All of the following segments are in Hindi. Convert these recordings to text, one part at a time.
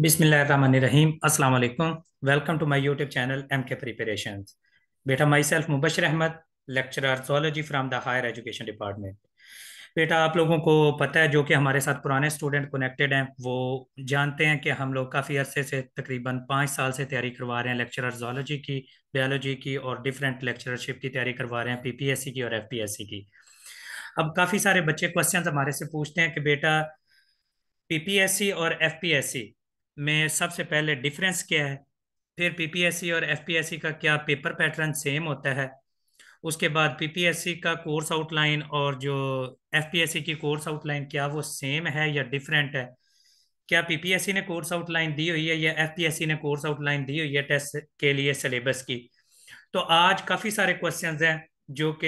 बिसमीम अस्सलाम वालेकुम welcome to my YouTube channel M K preparation बेटा myself Mubashar Ahmad lecturer zoology from the higher education department बेटा आप लोगों को पता है जो कि हमारे साथ पुराने स्टूडेंट कनेक्टेड हैं वो जानते हैं कि हम लोग काफ़ी अरसे से तकरीबन पाँच साल से तैयारी करवा रहे हैं लेक्चर जोलॉजी की बायोलॉजी की और डिफरेंट लेक्चरशिप की तैयारी करवा रहे हैं सी की और सी की अब काफ़ी सारे बच्चे क्वेश्चन हमारे से पूछते हैं कि बेटा सी और सी में सबसे पहले डिफरेंस क्या है फिर पीपीएससी और एफपीएससी का क्या पेपर पैटर्न सेम होता है उसके बाद पीपीएससी का कोर्स आउटलाइन और जो एफपीएससी की कोर्स आउटलाइन क्या वो सेम है या डिफरेंट है क्या पीपीएससी ने कोर्स आउटलाइन दी हुई है या एफपीएससी ने कोर्स आउटलाइन दी हुई है टेस्ट के लिए सिलेबस की तो आज काफ़ी सारे क्वेश्चंस हैं जो कि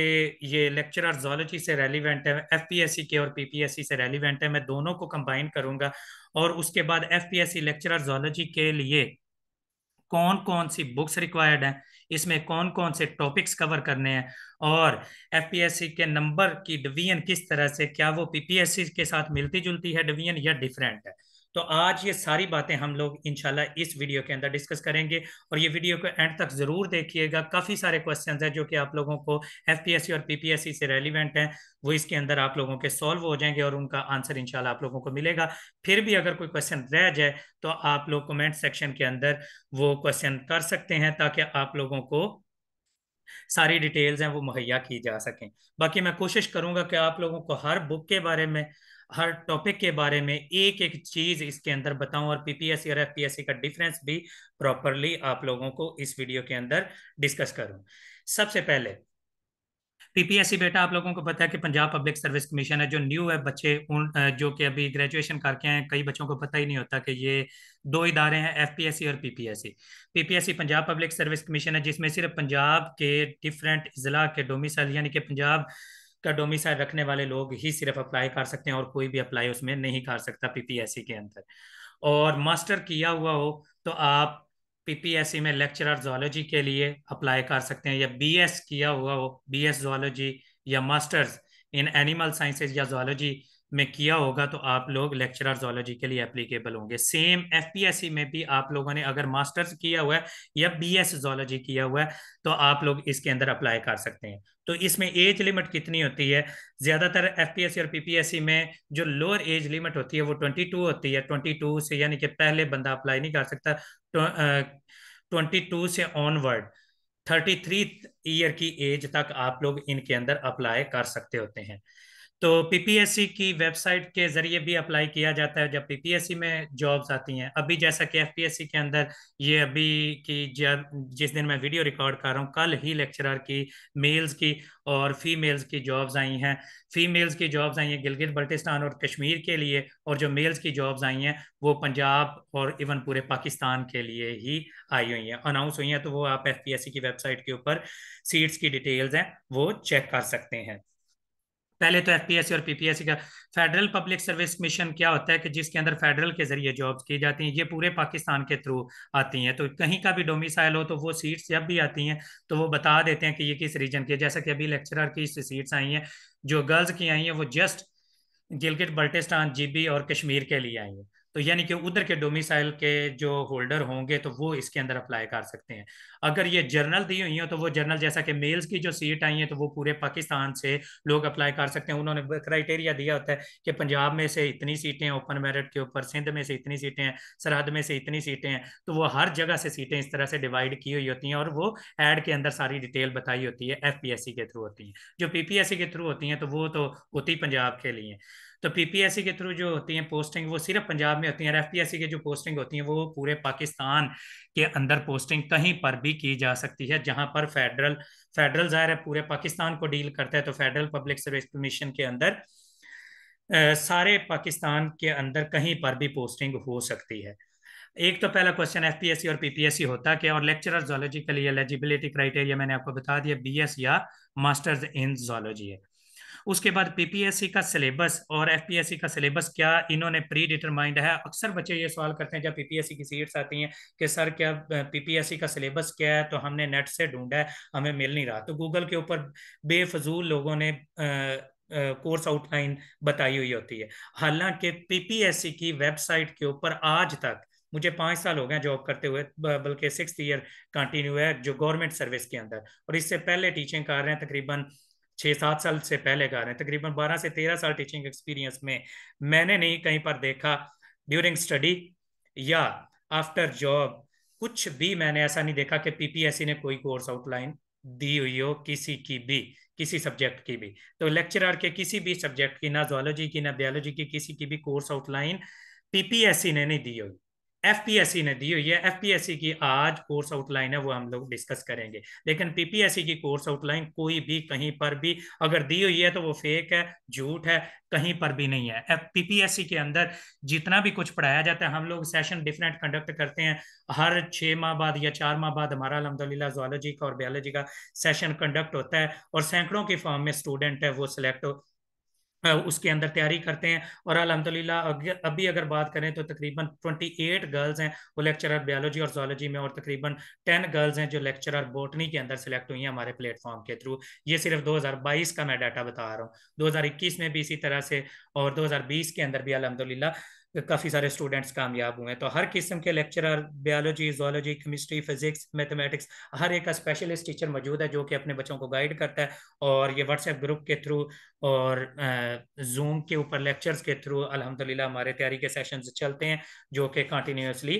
ये लेक्चर जोलॉजी से रेलिवेंट है सी के और सी से रेलिवेंट है मैं दोनों को कंबाइन करूंगा और उसके बाद F P S C lecturer zoology के लिए कौन कौन सी बुक्स रिक्वायर्ड हैं इसमें कौन कौन से टॉपिक्स कवर करने हैं और सी के नंबर की डिवीजन किस तरह से क्या वो सी के साथ मिलती जुलती है डिवीजन या डिफरेंट है तो आज ये सारी बातें हम लोग इनशाला इस वीडियो के अंदर डिस्कस करेंगे और ये वीडियो को एंड तक ज़रूर देखिएगा काफ़ी सारे क्वेश्चंस हैं जो कि आप लोगों को एफ और पी से रेलिवेंट हैं वो इसके अंदर आप लोगों के सॉल्व हो जाएंगे और उनका आंसर इनशाला आप लोगों को मिलेगा फिर भी अगर कोई क्वेश्चन रह जाए तो आप लोग कमेंट सेक्शन के अंदर वो क्वेश्चन कर सकते हैं ताकि आप लोगों को सारी डिटेल्स हैं वो मुहैया की जा सकें बाकी मैं कोशिश करूंगा कि आप लोगों को हर बुक के बारे में हर टॉपिक के बारे में एक एक चीज इसके अंदर बताऊं और पीपीएससी और एफपीएससी का डिफरेंस भी प्रॉपरली आप लोगों को इस वीडियो के अंदर डिस्कस करूं सबसे पहले पीपीएससी बेटा आप लोगों को पता है कि पंजाब पब्लिक सर्विस कमीशन है जो न्यू है बच्चे उन जो कि अभी ग्रेजुएशन करके हैं कई बच्चों को पता ही नहीं होता कि ये दो इदारे हैं एफपीएससी और PPSC PPSC Punjab public service commission है जिसमें सिर्फ पंजाब के डिफरेंट जिला के डोमिसाइल यानी कि पंजाब का डोमिसाइल रखने वाले लोग ही सिर्फ अप्लाई कर सकते हैं और कोई भी अप्लाई उसमें नहीं कर सकता पीपीएससी के अंदर और मास्टर किया हुआ हो तो आप पीपीएससी में लेक्चरर जोलॉजी के लिए अप्लाई कर सकते हैं या बीएस किया हुआ हो बीएस जोलॉजी या मास्टर्स इन एनिमल साइंसेज या जोलॉजी में किया होगा तो आप लोग लेक्चरर जोलॉजी के लिए एप्लीकेबल होंगे सेम एफ में भी आप लोगों ने अगर मास्टर्स किया हुआ है या बी एस जोलॉजी किया हुआ है तो आप लोग इसके अंदर अप्लाई कर सकते हैं तो इसमें एज लिमिट कितनी होती है ज्यादातर एफ और पीपीएससी में जो लोअर एज लिमिट होती है वो ट्वेंटी होती है ट्वेंटी से यानी कि पहले बंदा अप्लाई नहीं कर सकता ट्वेंटी तो, से ऑनवर्ड 33 ईयर की एज तक आप लोग इनके अंदर अप्लाई कर सकते होते हैं तो पीपीएससी की वेबसाइट के जरिए भी अप्लाई किया जाता है जब पीपीएससी में जॉब्स आती हैं अभी जैसा कि एफपीएससी के अंदर ये अभी की जब जिस दिन मैं वीडियो रिकॉर्ड कर रहा हूँ कल ही लेक्चरर की मेल्स की और फीमेल्स की जॉब्स आई हैं फीमेल्स की जॉब्स आई हैं गिलगित बल्टिस्तान और कश्मीर के लिए और जो मेल्स की जॉब्स आई हैं वो पंजाब और इवन पूरे पाकिस्तान के लिए ही आई हुई हैं अनाउंस हुई हैं तो वो आप एफ की वेबसाइट के ऊपर सीट्स की डिटेल्स हैं वो चेक कर सकते हैं पहले तो एफ और पीपीएससी का फेडरल पब्लिक सर्विस मिशन क्या होता है कि जिसके अंदर फेडरल के जरिए जॉब्स की जाती हैं ये पूरे पाकिस्तान के थ्रू आती हैं तो कहीं का भी डोमिसाइल हो तो वो सीट्स जब भी आती हैं तो वो बता देते हैं कि ये किस रीजन की है जैसा कि अभी लेक्चरर की सीट्स आई हैं जो गर्ल्स की आई हैं वो जस्ट गिलगिट बल्टिस्तान जीबी और कश्मीर के लिए आई हैं तो यानी कि उधर के डोमिसाइल के जो होल्डर होंगे तो वो इसके अंदर अप्लाई कर सकते हैं अगर ये जर्नल दी हुई हो तो वो जर्नल जैसा कि मेल्स की जो सीट आई है तो वो पूरे पाकिस्तान से लोग अप्लाई कर सकते हैं उन्होंने क्राइटेरिया दिया होता है कि पंजाब में से इतनी सीटें ओपन मेरिट के ऊपर सिंध में से इतनी सीटें हैं सरहद में से इतनी सीटें हैं तो वो हर जगह से सीटें इस तरह से डिवाइड की हुई होती हैं और वो एड के अंदर सारी डिटेल बताई होती है एफ के थ्रू होती हैं जो पी के थ्रू होती हैं तो वो तो होती पंजाब के लिए तो पीपीएससी के थ्रू जो होती है पोस्टिंग वो सिर्फ पंजाब में होती है एफ के जो पोस्टिंग होती है वो पूरे पाकिस्तान के अंदर पोस्टिंग कहीं पर भी की जा सकती है जहां पर फेडरल फेडरल जाहिर है पूरे पाकिस्तान को डील करता है तो फेडरल पब्लिक सर्विस कमीशन के अंदर आ, सारे पाकिस्तान के अंदर कहीं पर भी पोस्टिंग हो सकती है एक तो पहला क्वेश्चन एफ और पीपीएससी होता क्या और लेक्चर जोलॉजी के लिए एलिजिबिलिटी क्राइटेरिया मैंने आपको बता दिया बी या मास्टर्स इन जोलॉजी है उसके बाद पीपीएससी का सिलेबस और एफपीएससी का सिलेबस क्या इन्होंने प्री डिटरमाइंड है अक्सर बच्चे ये सवाल करते हैं जब पीपीएससी की सीट्स आती हैं कि सर क्या पीपीएससी का सिलेबस क्या है तो हमने नेट से ढूंढा है हमें मिल नहीं रहा तो गूगल के ऊपर बेफजूल लोगों ने आ, कोर्स आउटलाइन बताई हुई होती है हालांकि पीपीएससी की वेबसाइट के ऊपर आज तक मुझे पांच साल हो गए जॉब करते हुए बल्कि सिक्स ईयर कंटिन्यू है जो गवर्नमेंट सर्विस के अंदर और इससे पहले टीचिंग कर रहे हैं तकरीबन छः सात साल से पहले का रहे तकरीबन बारह से तेरह साल टीचिंग एक्सपीरियंस में मैंने नहीं कहीं पर देखा ड्यूरिंग स्टडी या आफ्टर जॉब कुछ भी मैंने ऐसा नहीं देखा कि पीपीएससी ने कोई कोर्स आउटलाइन दी हुई हो किसी की भी किसी सब्जेक्ट की भी तो लेक्चरर के किसी भी सब्जेक्ट की ना जोलॉजी की ना बायोलॉजी की किसी की भी कोर्स आउटलाइन पीपीएससी ने नहीं दी हुई एफपीएससी ने दी हुई है एफपीएससी की आज कोर्स आउटलाइन है वो हम लोग डिस्कस करेंगे लेकिन पीपीएससी की कोर्स आउटलाइन कोई भी कहीं पर भी अगर दी हुई है तो वो फेक है झूठ है कहीं पर भी नहीं है पीपीएससी के अंदर जितना भी कुछ पढ़ाया जाता है हम लोग सेशन डिफरेंट कंडक्ट करते हैं हर छः माह बाद या चार माह बाद हमारा अलहमदिल्ला जोलॉजी का और बायोलॉजी का सेशन कंडक्ट होता है और सैकड़ों की फॉर्म में स्टूडेंट है वो सिलेक्ट उसके अंदर तैयारी करते हैं और अलहमदिल्ला अभी अगर बात करें तो तकरीबन 28 गर्ल्स हैं वो लेक्चरर बायोलॉजी और जोलॉजी में और तकरीबन 10 गर्ल्स हैं जो लेक्चरर बोटनी के अंदर सेलेक्ट हुई हैं हमारे प्लेटफॉर्म के थ्रू ये सिर्फ 2022 का मैं डाटा बता रहा हूँ 2021 में भी इसी तरह से और 2020 के अंदर भी अलहमदिल्ला काफ़ी सारे स्टूडेंट्स कामयाब हुए हैं तो हर किस्म के lecturer biology zoology chemistry physics mathematics हर एक का स्पेशलिस्ट टीचर मौजूद है जो कि अपने बच्चों को गाइड करता है और ये व्हाट्सएप ग्रुप के थ्रू और जूम के ऊपर लेक्चर्स के थ्रू अलहमदिल्ला हमारे तैयारी के सेशन चलते हैं जो कि कंटिन्यूसली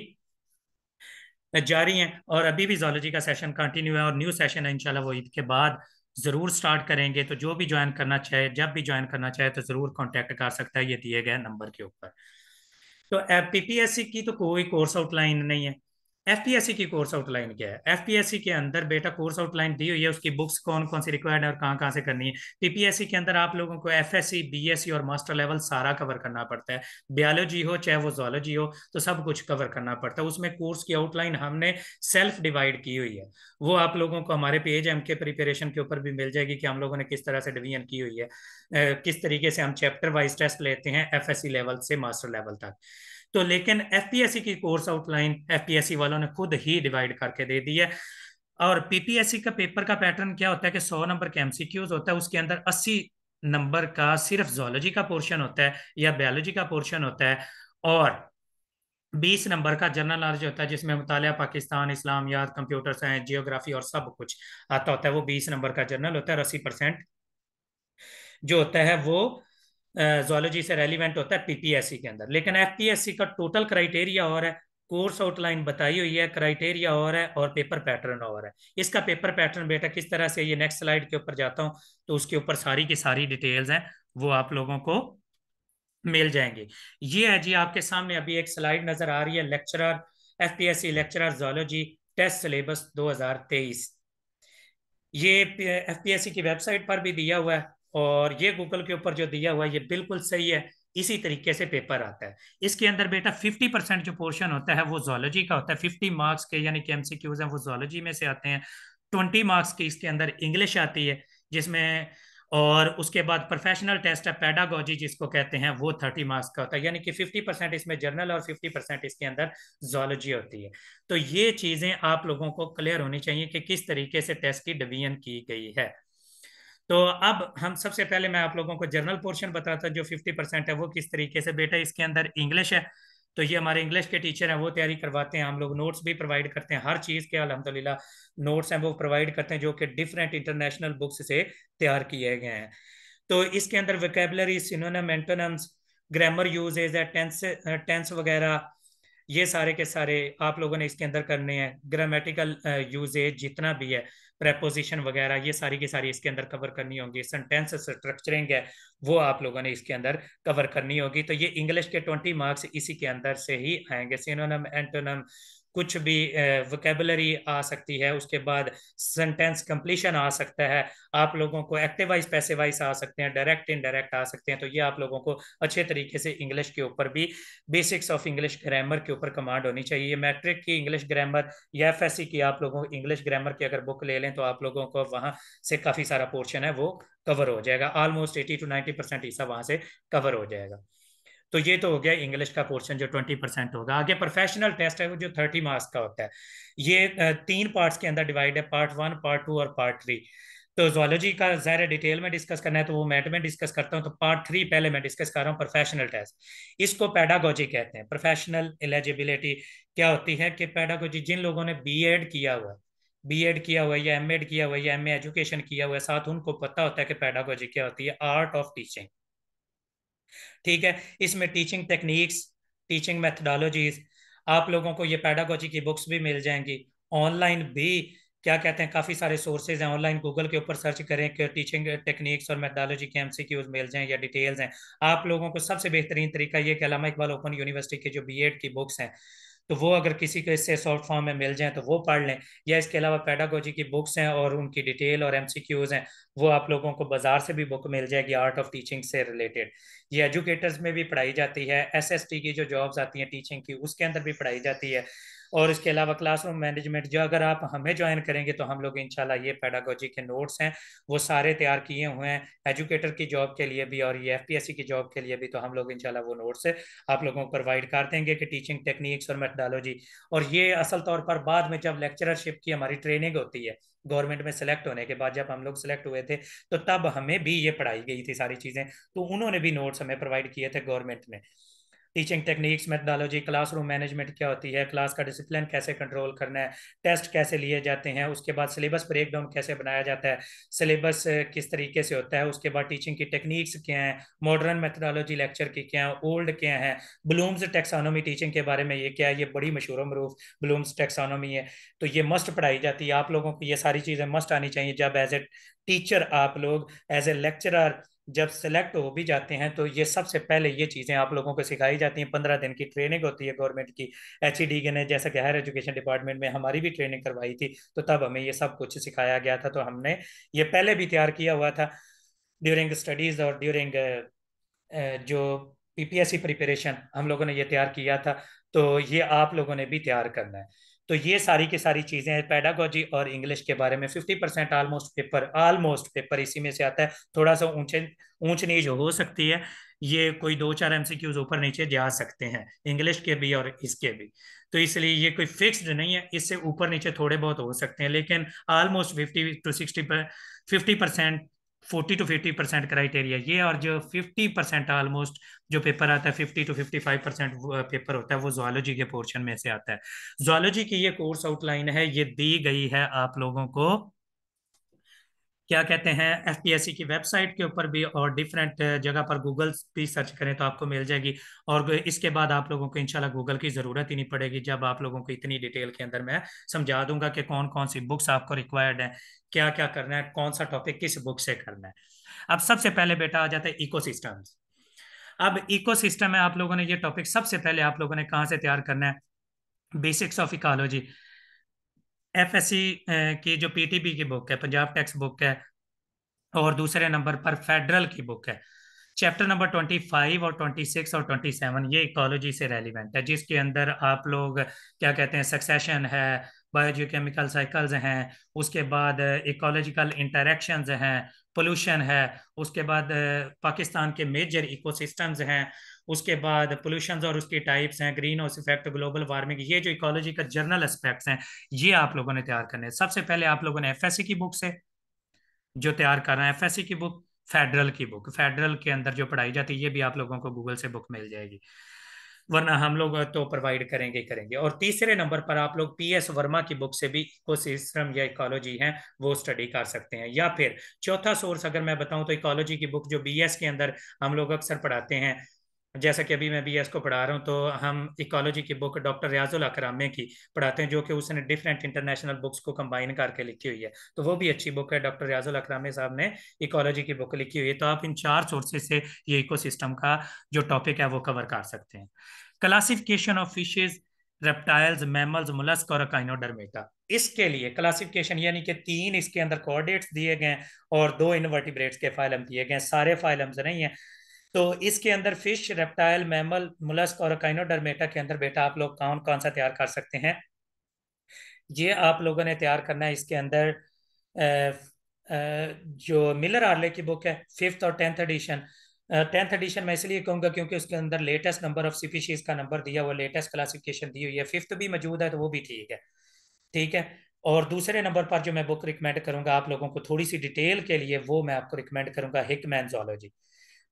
जारी हैं और अभी भी जोलॉजी का सेशन कंटिन्यू है और न्यू सेशन है इनशाला वो ईद के बाद ज़रूर स्टार्ट करेंगे तो जो भी ज्वाइन करना चाहे जब भी ज्वाइन करना चाहे तो ज़रूर कॉन्टैक्ट कर सकता है ये दिए गए नंबर के ऊपर तो पीपीएससी की तो कोई कोर्स आउटलाइन नहीं है एफपीएससी की कोर्स आउटलाइन क्या है एफपीएससी के अंदर बेटा कोर्स आउटलाइन दी हुई है उसकी बुक्स कौन कौन सी रिक्वायर्ड है और कहाँ कहाँ से करनी है पीपीएससी के अंदर आप लोगों को एफएससी बीएससी और मास्टर लेवल सारा कवर करना पड़ता है बायोलॉजी हो चाहे वो जोलॉजी हो तो सब कुछ कवर करना पड़ता है उसमें कोर्स की आउटलाइन हमने सेल्फ डिवाइड की हुई है वो आप लोगों को हमारे पेज एम के प्रिपेरेशन के ऊपर भी मिल जाएगी कि हम लोगों ने किस तरह से डिवीजन की हुई है किस तरीके से हम चैप्टर वाइज टेस्ट लेते हैं एफ लेवल से मास्टर लेवल तक तो लेकिन एफ की कोर्स आउटलाइन एफ वालों ने खुद ही डिवाइड करके दे दी है और पीपीएससी का पेपर का पैटर्न क्या होता है कि सौ नंबर के एमसीक्यूज होता है उसके अंदर अस्सी नंबर का सिर्फ जोलॉजी का पोर्शन होता है या बायोलॉजी का पोर्शन होता है और बीस नंबर का जनरल नॉलेज होता है जिसमें मुताल पाकिस्तान इस्लाम याद कंप्यूटर साइंस जियोग्राफी और सब कुछ आता होता है वो बीस नंबर का जनरल होता है और अस्सी परसेंट जो होता है वो जोलॉजी से रेलिवेंट होता है पीपीएससी के अंदर लेकिन एफपीएससी का टोटल क्राइटेरिया और है कोर्स आउटलाइन बताई हुई है क्राइटेरिया और है और पेपर पैटर्न और है इसका पेपर पैटर्न बेटा किस तरह से ये नेक्स्ट स्लाइड के ऊपर जाता हूँ तो उसके ऊपर सारी की सारी डिटेल्स हैं वो आप लोगों को मिल जाएंगे ये है जी आपके सामने अभी एक स्लाइड नजर आ रही है lecturer F P S C lecturer zoology test syllabus दो ये एफ पी एस सी की वेबसाइट पर भी दिया हुआ है और ये गूगल के ऊपर जो दिया हुआ है ये बिल्कुल सही है इसी तरीके से पेपर आता है इसके अंदर बेटा 50 परसेंट जो पोर्शन होता है वो जोलॉजी का होता है 50 मार्क्स के यानी कि एमसीक्यूज हैं वो जोलॉजी में से आते हैं 20 मार्क्स की इसके अंदर इंग्लिश आती है जिसमें और उसके बाद प्रोफेशनल टेस्ट है पैडागोजी जिसको कहते हैं वो थर्टी मार्क्स का होता है यानी कि फिफ्टी परसेंट इसमें जर्नल और फिफ्टी परसेंट इसके अंदर जोलॉजी होती है तो ये चीज़ें आप लोगों को क्लियर होनी चाहिए कि किस तरीके से टेस्ट की डिवीजन की गई है तो अब हम सबसे पहले मैं आप लोगों को जर्नल पोर्शन बताता हूँ जो फिफ्टी परसेंट है वो किस तरीके से बेटा इसके अंदर इंग्लिश है तो ये हमारे इंग्लिश के टीचर हैं वो तैयारी करवाते हैं हम लोग नोट्स भी प्रोवाइड करते हैं हर चीज़ के अलहमदिल्ला नोट्स हैं वो प्रोवाइड करते हैं जो कि डिफरेंट इंटरनेशनल बुक्स से तैयार किए गए हैं तो इसके अंदर वेकेबलरी सिनोनम ग्रामर यूजेज है टेंस टेंस वगैरह ये सारे के सारे आप लोगों ने इसके अंदर करने हैं ग्रामेटिकल यूजेज uh, जितना भी है प्रेपोजिशन वगैरह ये सारी की सारी इसके अंदर कवर करनी होगी सेंटेंस स्ट्रक्चरिंग है वो आप लोगों ने इसके अंदर कवर करनी होगी तो ये इंग्लिश के ट्वेंटी मार्क्स इसी के अंदर से ही आएंगे सिनोनम एंटोनम कुछ भी वोकेबलरी आ सकती है उसके बाद सेंटेंस कंप्लीशन आ सकता है आप लोगों को एक्टिव वाइज पैसे वाइज आ सकते हैं डायरेक्ट इनडायरेक्ट आ सकते हैं तो ये आप लोगों को अच्छे तरीके से इंग्लिश के ऊपर भी बेसिक्स ऑफ इंग्लिश ग्रामर के ऊपर कमांड होनी चाहिए मैट्रिक की इंग्लिश ग्रामर या एफ की आप लोगों को इंग्लिश ग्रामर की अगर बुक ले लें तो आप लोगों को वहाँ से काफ़ी सारा पोर्शन है वो कवर हो जाएगा almost eighty two ninety percent हिस्सा वहाँ से कवर हो जाएगा तो ये तो हो गया इंग्लिश का पोर्शन जो ट्वेंटी परसेंट होगा आगे प्रोफेशनल टेस्ट है वो जो थर्टी मार्क्स का होता है ये तीन पार्ट्स के अंदर डिवाइड है पार्ट वन पार्ट टू और पार्ट थ्री तो जोलॉजी का ज्यादा डिटेल में डिस्कस करना है तो वो मैट में डिस्कस करता हूँ तो पार्ट थ्री पहले मैं डिस्कस कर रहा हूँ प्रोफेशनल टेस्ट इसको पैडागोजी कहते हैं प्रोफेशनल एलिजिबिलिटी क्या होती है कि पैडागोजी जिन लोगों ने बी किया हुआ बी एड किया हुआ है या एड किया हुआ है या एम एजुकेशन किया हुआ है साथ उनको पता होता है कि पैडागोजी क्या होती है आर्ट ऑफ टीचिंग ठीक है इसमें टीचिंग टेक्निक्स टीचिंग मैथडोलॉजीज आप लोगों को ये पैडागोजी की बुक्स भी मिल जाएंगी ऑनलाइन भी क्या कहते हैं काफ़ी सारे सोर्सेज हैं ऑनलाइन गूगल के ऊपर सर्च करें कि टीचिंग टेक्निक्स और मेथडोलॉजी के एमसीक्यूज मिल जाएं या डिटेल्स हैं आप लोगों को सबसे बेहतरीन तरीका ये कि अलामा इकबाल ओपन यूनिवर्सिटी के जो बीएड की बुक्स हैं तो वो अगर किसी को इससे सॉफ्ट फॉर्म में मिल जाए तो वो पढ़ लें या इसके अलावा पैडागोजी की बुक्स हैं और उनकी डिटेल और एम हैं वो आप लोगों को बाजार से भी बुक मिल जाएगी आर्ट ऑफ टीचिंग से रिलेटेड ये एजुकेटर्स में भी पढ़ाई जाती है एस की जो जॉब्स आती हैं टीचिंग की उसके अंदर भी पढ़ाई जाती है और इसके अलावा क्लासरूम मैनेजमेंट जो अगर आप हमें ज्वाइन करेंगे तो हम लोग इनशाला ये पैडागोजी के नोट्स हैं वो सारे तैयार किए हुए हैं एजुकेटर की जॉब के लिए भी और ये एफ की जॉब के लिए भी तो हम लोग इंशाल्लाह वो नोट्स आप लोगों को प्रोवाइड कर देंगे कि टीचिंग टेक्निक्स और मेथडोलॉजी और ये असल तौर पर बाद में जब लेक्चरशिप की हमारी ट्रेनिंग होती है गवर्नमेंट में सेलेक्ट होने के बाद जब हम लोग सेलेक्ट हुए थे तो तब हमें भी ये पढ़ाई गई थी सारी चीज़ें तो उन्होंने भी नोट्स हमें प्रोवाइड किए थे गवर्नमेंट ने teaching techniques methodology classroom management क्या होती है क्लास का डिसिप्लिन कैसे कंट्रोल करना है टेस्ट कैसे लिए जाते हैं उसके बाद सिलेबस ब्रेकडाउन कैसे बनाया जाता है सिलेबस किस तरीके से होता है उसके बाद टीचिंग की टेक्निक्स क्या हैं मॉडर्न मेथडोलॉजी लेक्चर की क्या है ओल्ड क्या है ब्लूम्स टेक्सानोमी टीचिंग के बारे में ये क्या है ये बड़ी मशहूर मरूफ ब्लूम्स टेक्सानोमी है तो ये मस्ट पढ़ाई जाती है आप लोगों को ये सारी चीज़ें मस्ट आनी चाहिए जब एज ए टीचर आप लोग एज ए लेक्चरर जब सेलेक्ट हो भी जाते हैं तो ये सबसे पहले ये चीज़ें आप लोगों को सिखाई जाती हैं पंद्रह दिन की ट्रेनिंग होती है गवर्नमेंट की एच ई e ने जैसा कि हायर एजुकेशन डिपार्टमेंट में हमारी भी ट्रेनिंग करवाई थी तो तब हमें ये सब कुछ सिखाया गया था तो हमने ये पहले भी तैयार किया हुआ था ड्यूरिंग स्टडीज़ और ड्यूरिंग जो पीपीएससी प्रिपरेशन हम लोगों ने ये तैयार किया था तो ये आप लोगों ने भी तैयार करना है तो ये सारी की सारी चीज़ें हैं पैडागोजी और इंग्लिश के बारे में fifty percent almost paper almost paper इसी में से आता है थोड़ा सा ऊंचे ऊंच नीच हो सकती है ये कोई दो चार एमसीक्यूज ऊपर नीचे जा सकते हैं इंग्लिश के भी और इसके भी तो इसलिए ये कोई फिक्स्ड नहीं है इससे ऊपर नीचे थोड़े बहुत हो सकते हैं लेकिन almost fifty to sixty fifty percent forty to fifty percent criteria ये और जो फिफ्टी परसेंट ऑलमोस्ट जो पेपर आता है fifty to fifty five percent paper होता है वो जोलॉजी के पोर्शन में से आता है जोलॉजी की ये कोर्स आउटलाइन है ये दी गई है आप लोगों को क्या कहते हैं एफ की वेबसाइट के ऊपर भी और डिफरेंट uh, जगह पर गूगल भी सर्च करें तो आपको मिल जाएगी और इसके बाद आप लोगों को इनशाला गूगल की ज़रूरत ही नहीं पड़ेगी जब आप लोगों को इतनी डिटेल के अंदर मैं समझा दूंगा कि कौन कौन सी बुक्स आपको रिक्वायर्ड हैं क्या क्या करना है कौन सा टॉपिक किस बुक से करना है अब सबसे पहले बेटा आ जाता है इको अब इको है आप लोगों ने ये टॉपिक सबसे पहले आप लोगों ने कहाँ से तैयार करना है बेसिक्स ऑफ इकोलॉजी एफएससी की जो पीटीबी की बुक है पंजाब टैक्स बुक है और दूसरे नंबर पर फेडरल की बुक है चैप्टर नंबर ट्वेंटी फाइव और ट्वेंटी सिक्स और ट्वेंटी सेवन ये इकोलॉजी से रेलिवेंट है जिसके अंदर आप लोग क्या कहते हैं सक्सेशन है बायोजियोकेमिकल साइकिल्स हैं उसके बाद इकोलॉजिकल इंटरेक्शन हैं पोल्यूशन है उसके बाद पाकिस्तान के मेजर इकोसिस्टम्स हैं उसके बाद पोल्यूशन और उसके टाइप्स हैं greenhouse effect global warming ये जो इकोलॉजी का जर्नल एस्पेक्ट्स हैं ये आप लोगों ने तैयार करने हैं सबसे पहले आप लोगों ने एफ की बुक से जो तैयार कर रहे हैं एफ की बुक फेडरल की बुक फेडरल के अंदर जो पढ़ाई जाती है ये भी आप लोगों को गूगल से बुक मिल जाएगी वरना हम लोग तो प्रोवाइड करेंगे करेंगे और तीसरे नंबर पर आप लोग पी एस वर्मा की बुक से भी इकोसिस्टम या इकोलॉजी है वो स्टडी कर सकते हैं या फिर चौथा सोर्स अगर मैं बताऊं तो इकोलॉजी की बुक जो बी एस के अंदर हम लोग अक्सर पढ़ाते हैं जैसा कि अभी मैं बी एस को पढ़ा रहा हूँ तो हम इकोलॉजी की बुक डॉक्टर रियाजुल अकरामे की पढ़ाते हैं जो कि उसने डिफरेंट इंटरनेशनल बुक्स को कंबाइन करके लिखी हुई है तो वो भी अच्छी बुक है डॉक्टर रियाजुल अकरामे साहब ने इकोलॉजी की बुक लिखी हुई है तो आप इन चार सोर्सेज से ये सिस्टम का जो टॉपिक है वो कवर कर सकते हैं classification of fishes reptiles mammals mollusc और अकाइनोडर्मेटा इसके लिए क्लासिफिकेशन यानी कि तीन इसके अंदर कोऑर्डिनेट्स दिए गए और दो इनवर्टिब्रेट्स के फाइलम दिए गए सारे फाइलम्स नहीं है तो इसके अंदर फिश रेप्टाइल मैमल मुलस्क और काइनोडर्मेटा के अंदर बेटा आप लोग कौन कौन सा तैयार कर सकते हैं ये आप लोगों ने तैयार करना है इसके अंदर आ, आ, जो मिलर आर्ले की बुक है फिफ्थ और टेंथ एडिशन टेंथ एडिशन मैं इसलिए कहूंगा क्योंकि उसके अंदर लेटेस्ट नंबर ऑफ स्पीशीज का नंबर दिया हुआ लेटेस्ट क्लासिफिकेशन दी हुई है फिफ्थ भी मौजूद है तो वो भी ठीक है ठीक है और दूसरे नंबर पर जो मैं बुक रिकमेंड करूंगा आप लोगों को थोड़ी सी डिटेल के लिए वो मैं आपको रिकमेंड करूंगा जोलॉजी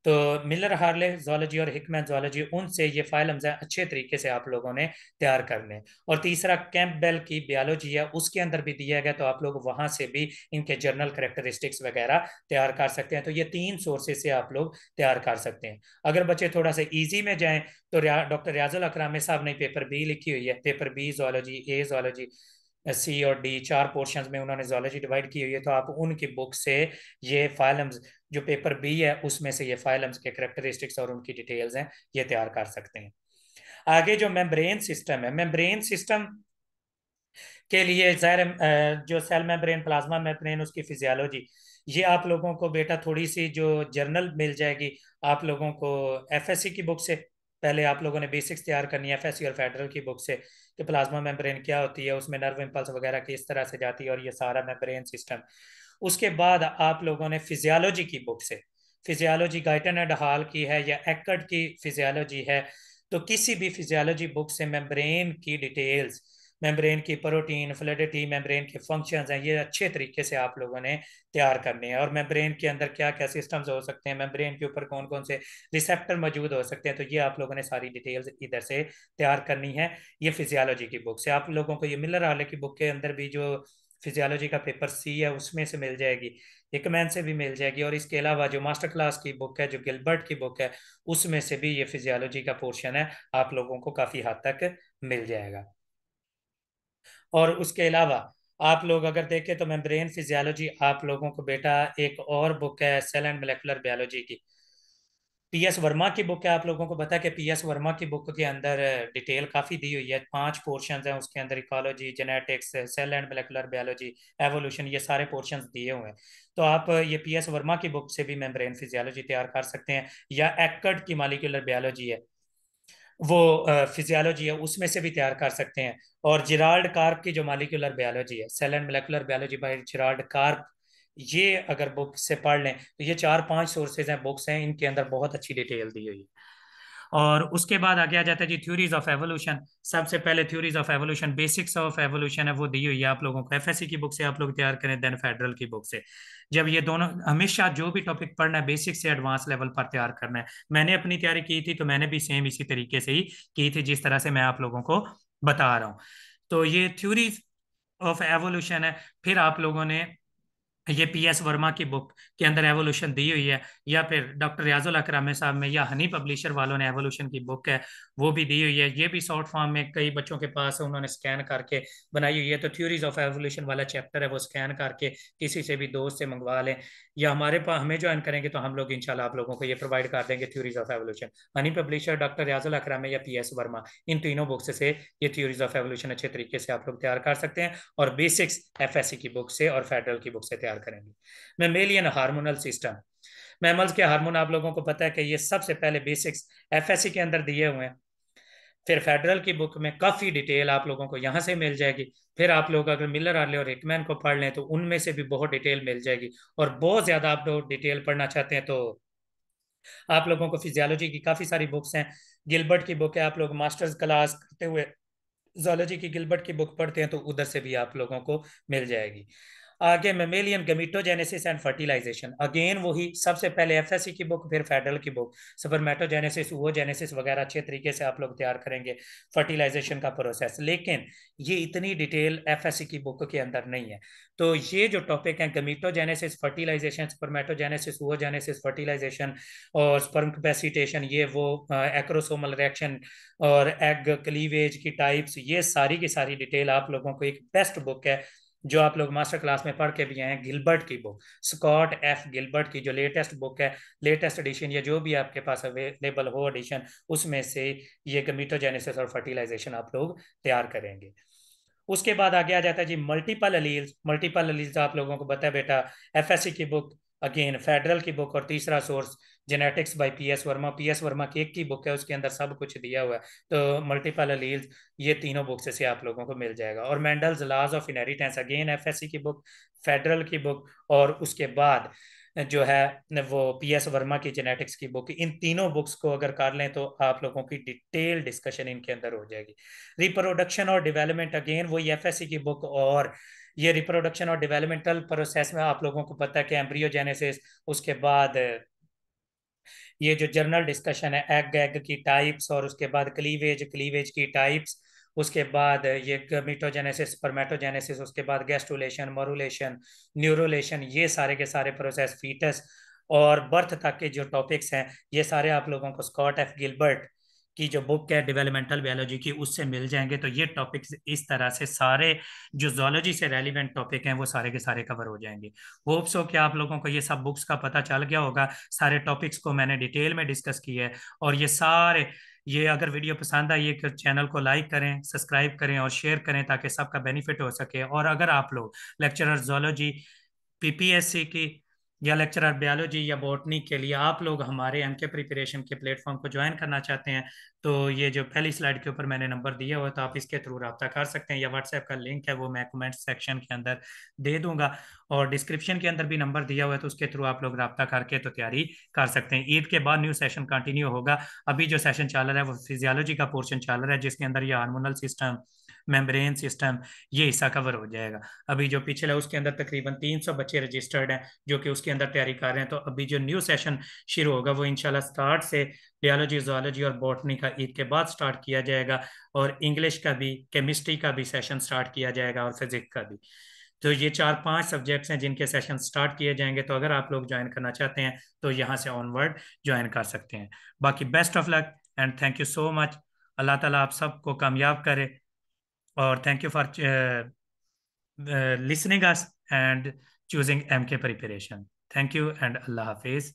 तो मिलर हार्ले जोलॉजी और हिकमैन जोलॉजी उनसे ये फाइलम हैं अच्छे तरीके से आप लोगों ने तैयार करने और तीसरा कैंप बेल की बियालॉजी है उसके अंदर भी दिया गया तो आप लोग वहाँ से भी इनके जर्नल करेक्टरिस्टिक्स वगैरह तैयार कर सकते हैं तो ये तीन सोर्सेज से आप लोग तैयार कर सकते हैं अगर बच्चे थोड़ा सा ईजी में जाएँ तो डॉक्टर रियाजुल अक्रामी साहब ने पेपर बी लिखी हुई है paper B zoology A zoology C और डी चार पोर्शन में उन्होंने जोलॉजी डिवाइड की हुई है तो आप उनकी बुक से ये फाइलम्स जो पेपर बी है उसमें से ये फाइलम्स के करेक्टरिस्टिक्स और उनकी डिटेल्स हैं ये तैयार कर सकते हैं आगे जो मेम्ब्रेन सिस्टम है मेम्ब्रेन सिस्टम के लिए जहर जो सेल मेम्ब्रेन प्लाज्मा मेम्ब्रेन उसकी फिजियोलॉजी ये आप लोगों को बेटा थोड़ी सी जो जर्नल मिल जाएगी आप लोगों को एफएससी की बुक से पहले आप लोगों ने बेसिक्स तैयार करनी है एफएससी और फेडरल की बुक से कि प्लाज्मा मेम्ब्रेन क्या होती है उसमें नर्व इम्पल्स वगैरह किस तरह से जाती है और ये सारा मेम्ब्रेन सिस्टम उसके बाद आप लोगों ने फिजियालॉजी की बुक से फिजियालॉजी गाइटन एंड हाल की है या एक्ट की फिजियालॉजी है तो किसी भी फिजियालॉजी बुक से मेम्ब्रेन की डिटेल्स मेम्ब्रेन की प्रोटीन फ्लैडिटी मेम्ब्रेन के फंक्शंस हैं ये अच्छे तरीके से आप लोगों ने तैयार करने हैं और मेम्ब्रेन के अंदर क्या क्या सिस्टम्स हो सकते हैं मेम्ब्रेन के ऊपर कौन कौन से रिसेप्टर मौजूद हो सकते हैं तो ये आप लोगों ने सारी डिटेल्स इधर से तैयार करनी है ये फिजियालॉजी की बुक से आप लोगों को ये मिलर आले की बुक के अंदर भी जो फिजियालॉजी का पेपर सी है उसमें से मिल जाएगी एक मैन से भी मिल जाएगी और इसके अलावा जो मास्टर क्लास की बुक है जो गिलबर्ट की बुक है उसमें से भी ये फिजियालॉजी का पोर्शन है आप लोगों को काफ़ी हद तक मिल जाएगा और उसके अलावा आप लोग अगर देखें तो मेम्ब्रेन फिजियोलॉजी आप लोगों को बेटा एक और बुक है सेल एंड मोलेकुलर बायोलॉजी की पी एस वर्मा की बुक है आप लोगों को बताया कि पी एस वर्मा की बुक के अंदर डिटेल काफ़ी दी हुई है पांच पोर्शन हैं उसके अंदर ecology genetics cell and molecular biology evolution ये सारे पोर्शन दिए हुए हैं तो आप ये पी एस वर्मा की बुक से भी मेम्ब्रेन फिजियोलॉजी तैयार कर सकते हैं या एक्ट की मालिकुलर बायोलॉजी है वो फिजियोलॉजी है उसमें से भी तैयार कर सकते हैं और जिराल्ड कार्प की जो मालिकुलर बायोलॉजी है cell and molecular biology by Gerald Karp ये अगर बुक से पढ़ लें तो ये चार पांच सोर्सेज हैं बुक्स हैं इनके अंदर बहुत अच्छी डिटेल दी हुई है और उसके बाद आगे आ जाता है जी थ्योरीज ऑफ एवोल्यूशन सबसे पहले theories of evolution basics of evolution है वो दी हुई है आप लोगों को एफ की बुक से आप लोग तैयार करें देन फेडरल की बुक से जब ये दोनों हमेशा जो भी टॉपिक पढ़ना है बेसिक से एडवांस लेवल पर तैयार करना है मैंने अपनी तैयारी की थी तो मैंने भी सेम इसी तरीके से ही की थी जिस तरह से मैं आप लोगों को बता रहा हूँ तो ये थ्योरीज ऑफ एवोल्यूशन है फिर आप लोगों ने ये पी एस वर्मा की बुक के अंदर एवोल्यूशन दी हुई है या फिर डॉक्टर रियाजुल अकरामे साहब में या हनी पब्लिशर वालों ने एवोल्यूशन की बुक है वो भी दी हुई है ये भी शॉर्ट फॉर्म में कई बच्चों के पास उन्होंने स्कैन करके बनाई हुई है तो थ्योरीज ऑफ एवोल्यूशन वाला चैप्टर है वो स्कैन करके किसी से भी दोस्त से मंगवा लें या हमारे पास हमें ज्वाइन करेंगे तो हम लोग इंशाल्लाह आप लोगों को ये प्रोवाइड कर देंगे theories of evolution honey publisher doctor Riazul Akram या पी एस वर्मा इन तीनों बुक्स से ये थ्योरीज ऑफ एवोल्यूशन अच्छे तरीके से आप लोग तैयार कर सकते हैं और बेसिक्स एफ एस सी की बुक से और फेडरल की बुक से तैयार करेंगे मेमेलियन हार्मोनल सिस्टम मैमल्स के हार्मोन आप लोगों को पता है कि ये सबसे पहले बेसिक्स एफ एस सी के अंदर दिए हुए हैं फिर फेडरल की बुक में काफ़ी डिटेल आप लोगों को यहाँ से मिल जाएगी फिर आप लोग अगर मिलर आर्ले और एकमैन को पढ़ लें तो उनमें से भी बहुत डिटेल मिल जाएगी और बहुत ज़्यादा आप लोग डिटेल पढ़ना चाहते हैं तो आप लोगों को फिजियोलॉजी की काफ़ी सारी बुक्स हैं गिलबर्ट की बुक है आप लोग मास्टर्स क्लास करते हुए जोलॉजी की गिलबर्ट की बुक पढ़ते हैं तो उधर से भी आप लोगों को मिल जाएगी आगे mammalian gametogenesis and fertilization again वही सबसे पहले एफएससी की बुक फिर फेडरल की बुक सपरमेटोजेनेसिस ओजेनेसिस वगैरह अच्छे तरीके से आप लोग तैयार करेंगे फर्टिलाइजेशन का प्रोसेस लेकिन ये इतनी डिटेल एफएससी की बुक के अंदर नहीं है तो ये जो टॉपिक है gametogenesis fertilization spermatogenesis oogenesis fertilization और स्पर्म कैपेसिटेशन ये वो एक्रोसोमल रिएक्शन और एग क्लीवेज की टाइप्स ये सारी की सारी डिटेल आप लोगों को एक बेस्ट बुक है जो आप लोग मास्टर क्लास में पढ़ के भी हैं गिलबर्ट की बुक स्कॉट एफ गिलबर्ट की जो लेटेस्ट बुक है लेटेस्ट एडिशन या जो भी आपके पास अवेलेबल हो एडिशन उसमें से ये गमीटोजेनेसिस और फर्टिलाइजेशन आप लोग तैयार करेंगे उसके बाद आगे आ जाता है जी मल्टीपल अलील्स मल्टीपल अलील्स आप लोगों को बताया बेटा एफ की बुक अगेन फेडरल की बुक और तीसरा source genetics by P S Verma P S Verma की एक की बुक है उसके अंदर सब कुछ दिया हुआ है तो मल्टीपल अलील्स ये तीनों बुक्स से आप लोगों को मिल जाएगा और Mendel's laws of inheritance again F की बुक फेडरल की बुक और उसके बाद जो है वो पी एस वर्मा की जेनेटिक्स की बुक इन तीनों बुक्स को अगर कर लें तो आप लोगों की डिटेल डिस्कशन इनके अंदर हो जाएगी रिप्रोडक्शन और डेवलपमेंट अगेन वही एफ की बुक और ये रिप्रोडक्शन और डेवलपमेंटल प्रोसेस में आप लोगों को पता है कि एम्ब्रियोजेनेसिस उसके बाद ये जो जर्नल डिस्कशन है एग एग की टाइप्स और उसके बाद क्लीवेज क्लीवेज की टाइप्स उसके बाद ये मीटोजेनेसिस परमेटोजेनेसिस उसके बाद गैस्टोलेशन मोरुलेशन न्यूरोलेशन ये सारे के सारे प्रोसेस फीटस और बर्थ तक के जो टॉपिक्स हैं ये सारे आप लोगों को स्कॉट एफ गिलबर्ट की जो बुक है डेवलपमेंटल बायोलॉजी की उससे मिल जाएंगे तो ये टॉपिक्स इस तरह से सारे जो जोलॉजी से रेलिवेंट टॉपिक हैं वो सारे के सारे कवर हो जाएंगे होप्स हो कि आप लोगों को ये सब बुक्स का पता चल गया होगा सारे टॉपिक्स को मैंने डिटेल में डिस्कस किया है और ये सारे ये अगर वीडियो पसंद आई है चैनल तो को लाइक करें सब्सक्राइब करें और शेयर करें ताकि सबका बेनिफिट हो सके और अगर आप लोग लेक्चरर जोलॉजी पीपीएससी की या लेक्चरर बायोलॉजी या बॉटनी के लिए आप लोग हमारे एम के प्रिपरेशन के प्लेटफॉर्म को ज्वाइन करना चाहते हैं तो ये जो पहली स्लाइड के ऊपर मैंने नंबर दिया हुआ तो आप इसके थ्रू रब्ता कर सकते हैं या व्हाट्सएप का लिंक है वो मैं कमेंट सेक्शन के अंदर दे दूंगा और डिस्क्रिप्शन के अंदर भी नंबर दिया हुआ है तो उसके थ्रू आप लोग रब्ता करके तो तैयारी कर सकते हैं ईद के बाद न्यू सेशन कंटिन्यू होगा अभी जो सेशन चल रहा है वो फिजियोलॉजी का पोर्शन चल रहा है जिसके अंदर ये हार्मोनल सिस्टम मेम्ब्रेन सिस्टम ये हिस्सा कवर हो जाएगा अभी जो पिछला उसके अंदर तकरीबन 300 बच्चे रजिस्टर्ड हैं जो कि उसके अंदर तैयारी कर रहे हैं तो अभी जो न्यू सेशन शुरू होगा वो इनशाला स्टार्ट से बियालॉजी जोलॉजी और बॉटनी का ईद के बाद स्टार्ट किया जाएगा और इंग्लिश का भी केमिस्ट्री का भी सेशन स्टार्ट किया जाएगा और फिजिक्स का भी तो ये चार पांच सब्जेक्ट्स हैं जिनके सेशन स्टार्ट किए जाएंगे तो अगर आप लोग ज्वाइन करना चाहते हैं तो यहाँ से ऑनवर्ड ज्वाइन कर सकते हैं बाकी best of luck and thank you so much अल्लाह ताला आप सबको कामयाब करे or thank you for uh, uh, listening us and choosing MK preparation. Thank you and Allah Hafiz.